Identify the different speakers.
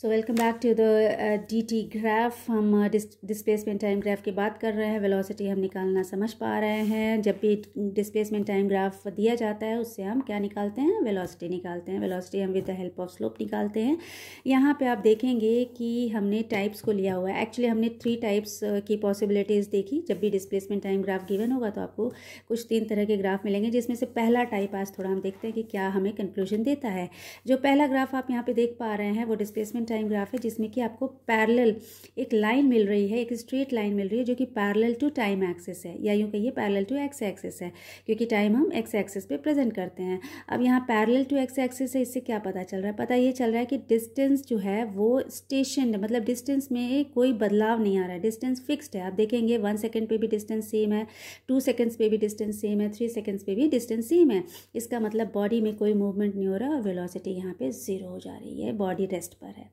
Speaker 1: so welcome back to the D T graph हम dis displacement time graph की बात कर रहे हैं वेलोसिटी हम निकालना समझ पा रहे हैं जब भी डिस्प्लेसमेंट टाइम ग्राफ दिया जाता है उससे हम क्या निकालते हैं वेलोसिटी निकालते हैं वेलोसिटी हम with the help of slope निकालते हैं यहाँ पे आप देखेंगे कि हमने टाइप्स को लिया हुआ है एक्चुअली हमने थ्री टाइप्स uh, की पॉसिबिलिटीज़ देखी जब भी डिस्प्लेसमेंट टाइम ग्राफ गिवन होगा तो आपको कुछ तीन तरह के ग्राफ मिलेंगे जिसमें से पहला टाइप आज थोड़ा हम देखते हैं कि क्या हमें कंक्लूजन देता है जो पहला ग्राफ आप यहाँ पर देख पा रहे हैं वो डिस्प्लेसमेंट टाइम ग्राफ है जिसमें कि आपको पैरेलल एक लाइन मिल रही है एक स्ट्रेट लाइन मिल रही है जो कि पैरेलल टू टाइम एक्सेस है या यूँ कहिए पैरेलल टू एक्स एक्सेस है क्योंकि टाइम हम एक्स एक्सेस पे प्रेजेंट करते हैं अब यहाँ पैरेलल टू एक्स एक्सेस है इससे क्या पता चल रहा है पता ये चल रहा है कि डिस्टेंस जो है वो स्टेशन मतलब डिस्टेंस में कोई बदलाव नहीं आ रहा है डिस्टेंस फिक्स्ड है आप देखेंगे वन सेकेंड पर भी डिस्टेंस सेम है टू सेकेंड्स पे भी डिस्टेंस सेम है थ्री सेकेंड्स पर भी डिस्टेंस सेम है
Speaker 2: इसका मतलब बॉडी में कोई मूवमेंट नहीं हो रहा और वेलोसिटी यहाँ पे ज़ीरो हो जा रही है बॉडी रेस्ट पर है